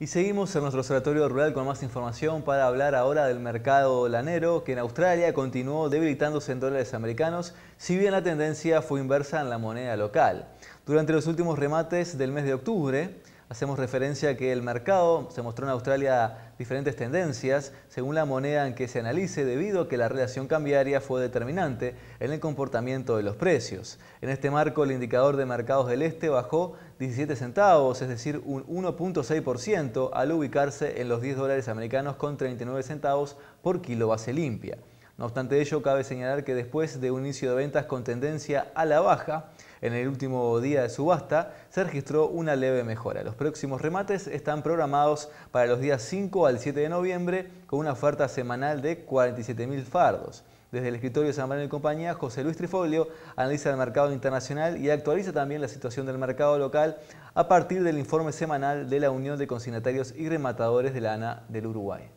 Y seguimos en nuestro observatorio rural con más información para hablar ahora del mercado lanero, que en Australia continuó debilitándose en dólares americanos, si bien la tendencia fue inversa en la moneda local. Durante los últimos remates del mes de octubre, Hacemos referencia a que el mercado se mostró en Australia diferentes tendencias según la moneda en que se analice debido a que la relación cambiaria fue determinante en el comportamiento de los precios. En este marco el indicador de mercados del este bajó 17 centavos, es decir, un 1.6% al ubicarse en los 10 dólares americanos con 39 centavos por kilo base limpia. No obstante ello, cabe señalar que después de un inicio de ventas con tendencia a la baja, en el último día de subasta se registró una leve mejora. Los próximos remates están programados para los días 5 al 7 de noviembre con una oferta semanal de 47.000 fardos. Desde el escritorio de San Marino y compañía, José Luis Trifolio analiza el mercado internacional y actualiza también la situación del mercado local a partir del informe semanal de la Unión de Consignatarios y Rematadores de Lana del Uruguay.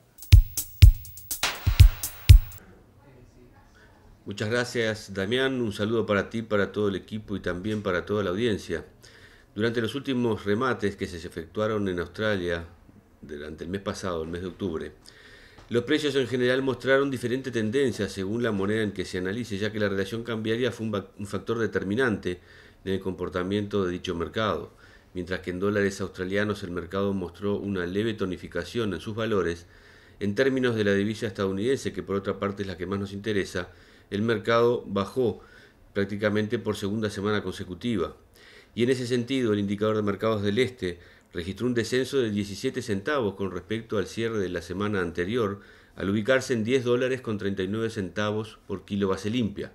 Muchas gracias Damián, un saludo para ti, para todo el equipo y también para toda la audiencia. Durante los últimos remates que se efectuaron en Australia durante el mes pasado, el mes de octubre, los precios en general mostraron diferente tendencia según la moneda en que se analice, ya que la relación cambiaria fue un, factor determinante en el comportamiento de dicho mercado. Mientras que en dólares australianos el mercado mostró una leve tonificación en sus valores, en términos de la divisa estadounidense, que por otra parte es la que más nos interesa, el mercado bajó prácticamente por segunda semana consecutiva. Y en ese sentido, el indicador de mercados del Este registró un descenso de 17 centavos con respecto al cierre de la semana anterior, al ubicarse en 10 dólares con 39 centavos por kilo base limpia.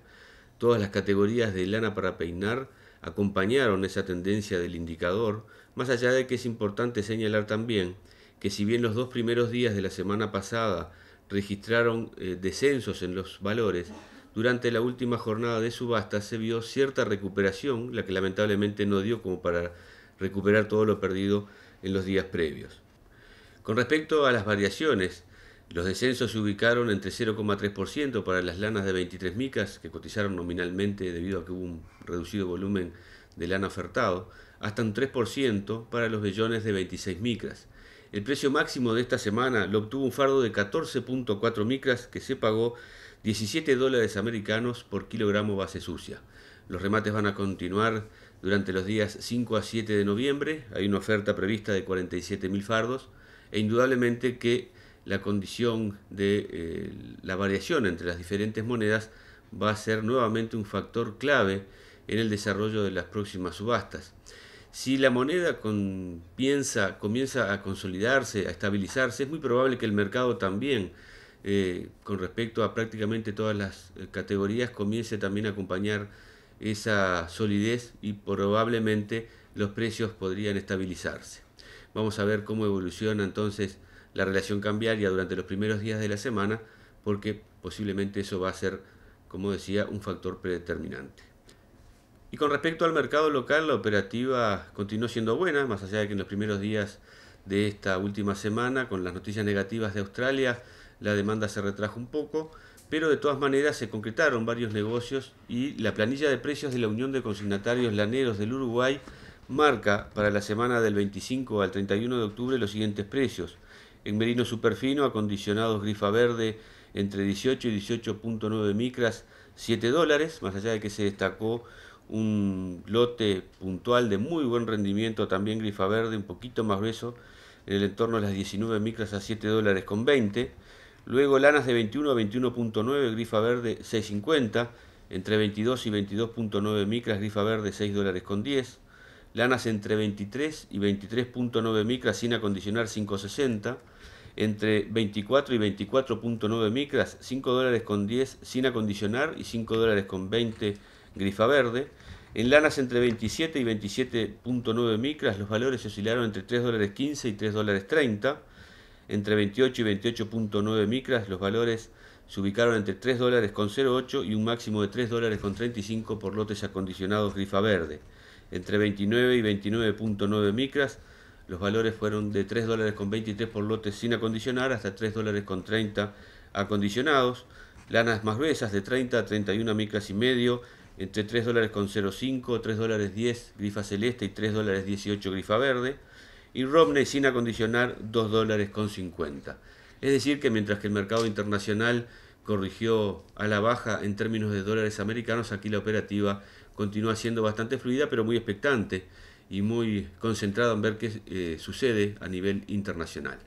Todas las categorías de lana para peinar acompañaron esa tendencia del indicador, más allá de que es importante señalar también que si bien los dos primeros días de la semana pasada registraron eh, descensos en los valores, durante la última jornada de subasta se vio cierta recuperación, la que lamentablemente no dio como para recuperar todo lo perdido en los días previos. Con respecto a las variaciones, los descensos se ubicaron entre 0,3% para las lanas de 23 micras que cotizaron nominalmente debido a que hubo un reducido volumen de lana ofertado, hasta un 3% para los vellones de 26 micras. El precio máximo de esta semana lo obtuvo un fardo de 14.4 micras que se pagó 17 dólares americanos por kilogramo base sucia. Los remates van a continuar durante los días 5 a 7 de noviembre. Hay una oferta prevista de 47 mil fardos e indudablemente que la condición de eh, la variación entre las diferentes monedas va a ser nuevamente un factor clave en el desarrollo de las próximas subastas. Si la moneda comienza a consolidarse, a estabilizarse, es muy probable que el mercado también eh, con respecto a prácticamente todas las eh, categorías, comience también a acompañar esa solidez y probablemente los precios podrían estabilizarse. Vamos a ver cómo evoluciona entonces la relación cambiaria durante los primeros días de la semana, porque posiblemente eso va a ser, como decía, un factor predeterminante. Y con respecto al mercado local, la operativa continuó siendo buena, más allá de que en los primeros días de esta última semana, con las noticias negativas de Australia, la demanda se retrajo un poco, pero de todas maneras se concretaron varios negocios y la planilla de precios de la Unión de Consignatarios Laneros del Uruguay marca para la semana del 25 al 31 de octubre los siguientes precios. En merino superfino, acondicionados grifa verde, entre 18 y 18.9 micras, 7 dólares, más allá de que se destacó un lote puntual de muy buen rendimiento, también grifa verde, un poquito más grueso, en el entorno de las 19 micras a 7 dólares con 20. Luego lanas de 21 a 21.9, grifa verde 6.50. Entre 22 y 22.9 micras, grifa verde 6 dólares con 10. Lanas entre 23 y 23.9 micras sin acondicionar 5.60. Entre 24 y 24.9 micras, 5 dólares con 10 sin acondicionar y 5 dólares con 20 grifa verde. En lanas entre 27 y 27.9 micras los valores oscilaron entre 3.15 y 3.30 dólares entre 28 y 28.9 micras, los valores se ubicaron entre 3 dólares con 0,8 y un máximo de 3 dólares con 35 por lotes acondicionados grifa verde. Entre 29 y 29.9 micras, los valores fueron de 3 dólares con 23 por lotes sin acondicionar hasta 3 dólares con 30 acondicionados. Lanas más gruesas de 30 a 31 micras y medio, entre 3 dólares con 0,5, 3 dólares 10 grifa celeste y 3 dólares 18 grifa verde y Romney sin acondicionar 2 dólares con 50. Es decir, que mientras que el mercado internacional corrigió a la baja en términos de dólares americanos, aquí la operativa continúa siendo bastante fluida, pero muy expectante y muy concentrada en ver qué eh, sucede a nivel internacional.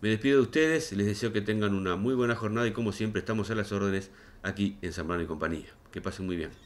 Me despido de ustedes, les deseo que tengan una muy buena jornada y como siempre estamos a las órdenes aquí en Zambrano y compañía. Que pasen muy bien.